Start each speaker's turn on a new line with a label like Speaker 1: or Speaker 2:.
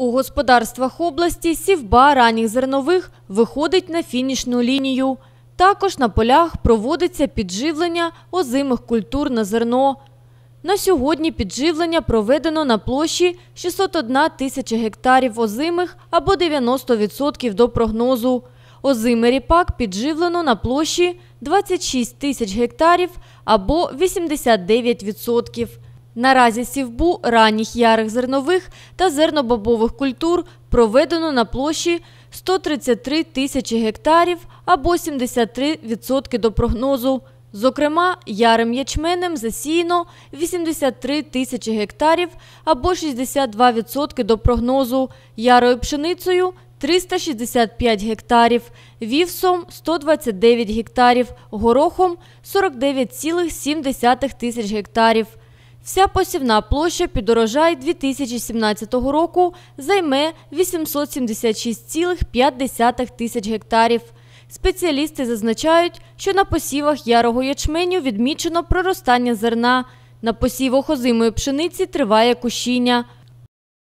Speaker 1: У господарствах області сівба ранніх зернових виходить на фінішну лінію. Також на полях проводиться підживлення озимих культур на зерно. На сьогодні підживлення проведено на площі 601 тисяча гектарів озимих або 90% до прогнозу. Озимий ріпак підживлено на площі 26 тисяч гектарів або 89%. Наразі сівбу ранніх ярих зернових та зернобобових культур проведено на площі 133 тисячі гектарів або 73% до прогнозу. Зокрема, ярим ячменем засіяно 83 тисячі гектарів або 62% до прогнозу, ярою пшеницею 365 гектарів, вівсом 129 гектарів, горохом 49,7 тисяч гектарів. Вся посівна площа під урожай 2017 року займе 876,5 тисяч гектарів. Спеціалісти зазначають, що на посівах ярого ячменю відмічено проростання зерна. На посівах озимої пшениці триває кущіння.